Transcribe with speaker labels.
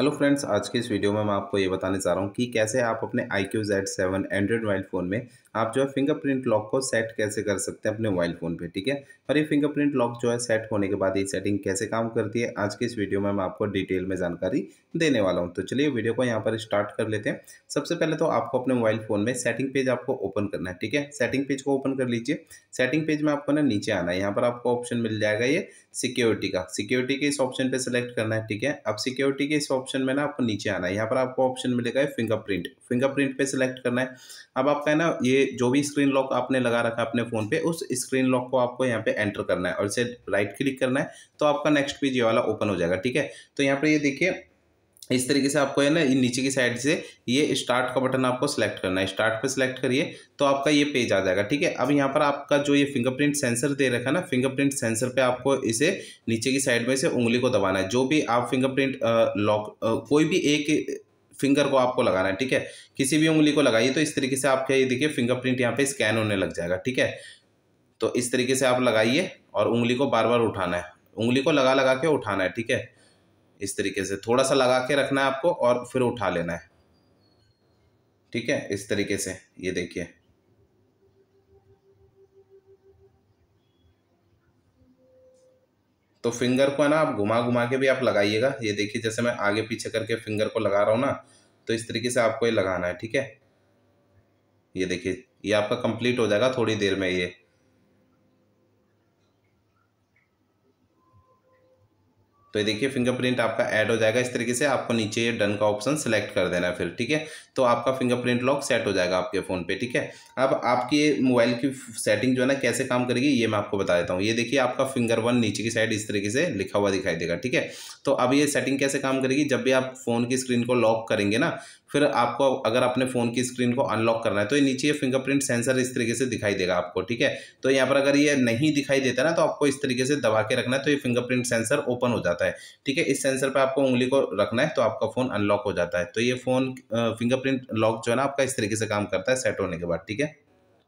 Speaker 1: hello friends आज के इस वीडियो में मैं आपको ये बताने जा रहा हूँ कि कैसे आप अपने iQOO Z seven Android mobile phone में आप जो है फिंगरप्रिंट लॉक को सेट कैसे कर सकते हैं अपने मोबाइल फ़ोन पे ठीक है और ये फिंगरप्रिंट लॉक जो है सेट होने के बाद ये सेटिंग कैसे काम करती है आज के इस वीडियो में मैं आपको डिटेल में जानकारी देने वाला हूँ तो चलिए वीडियो को यहाँ पर स्टार्ट कर लेते हैं सबसे पहले तो आपको अपने मोबाइल फ़ोन में सेटिंग पेज आपको ओपन करना है ठीक है सेटिंग पेज को ओपन कर लीजिए सेटिंग पेज में आपको ना नीचे आना है यहाँ पर आपको ऑप्शन मिल जाएगा ये सिक्योरिटी का सिक्योरिटी के इस ऑप्शन पर सेलेक्ट करना है ठीक है अब सिक्योरिटी के इस ऑप्शन ऑप्शन में ना आपको नीचे आना है यहाँ पर आपको ऑप्शन मिलेगा फिंगरप्रिंट फिंगरप्रिंट पे सिलेक्ट करना है अब आपका है ना ये जो भी स्क्रीन लॉक आपने लगा रखा है अपने फ़ोन पे उस स्क्रीन लॉक को आपको यहाँ पे एंटर करना है और इसे राइट क्लिक करना है तो आपका नेक्स्ट पेज ये वाला ओपन हो जाएगा ठीक है तो यहाँ पर ये देखिए इस तरीके से आपको है ना नीचे की साइड से ये स्टार्ट का बटन आपको सेलेक्ट करना है स्टार्ट पे सेलेक्ट करिए तो आपका ये पेज आ जाएगा ठीक है अब यहाँ पर आपका जो ये फिंगरप्रिंट सेंसर दे रखा है ना फिंगरप्रिंट सेंसर पे आपको इसे नीचे की साइड में से उंगली को दबाना है जो भी आप फिंगरप्रिंट लॉक कोई भी एक फिंगर को आपको लगाना है ठीक है किसी भी उंगली को लगाइए तो इस तरीके से आपका ये देखिए फिंगरप्रिंट यहाँ पे स्कैन होने लग जाएगा ठीक है तो इस तरीके से आप लगाइए और उंगली को बार बार उठाना है उंगली को लगा लगा के उठाना है ठीक है इस तरीके से थोड़ा सा लगा के रखना है आपको और फिर उठा लेना है ठीक है इस तरीके से ये देखिए तो फिंगर को है ना आप घुमा घुमा के भी आप लगाइएगा ये देखिए जैसे मैं आगे पीछे करके फिंगर को लगा रहा हूं ना तो इस तरीके से आपको ये लगाना है ठीक है ये देखिए ये आपका कंप्लीट हो जाएगा थोड़ी देर में ये तो ये देखिए फिंगरप्रिंट आपका ऐड हो जाएगा इस तरीके से आपको नीचे ये डन का ऑप्शन सेलेक्ट कर देना है फिर ठीक है तो आपका फिंगरप्रिंट लॉक सेट हो जाएगा आपके फ़ोन पे ठीक है अब आपकी मोबाइल की सेटिंग जो है ना कैसे काम करेगी ये मैं आपको बता देता हूँ ये देखिए आपका फिंगर वन नीचे की साइड इस तरीके से लिखा हुआ दिखाई देगा ठीक है तो अब ये सेटिंग कैसे काम करेगी जब भी आप फ़ोन की स्क्रीन को लॉक करेंगे ना फिर आपको अगर अपने फ़ोन की स्क्रीन को अनलॉक करना है तो ये नीचे ये फिंगरप्रिंट सेंसर इस तरीके से दिखाई देगा आपको ठीक है तो यहाँ पर अगर ये नहीं दिखाई देता ना तो आपको इस तरीके से दबा के रखना है तो ये फिंगरप्रिंट सेंसर ओपन हो जाता है ठीक है इस सेंसर पर आपको उंगली को रखना है तो आपका फ़ोन अनलॉक हो जाता है तो ये फ़ोन फिंगरप्रिंट लॉक जो है ना आपका इस तरीके से काम करता है सेट होने के बाद ठीक है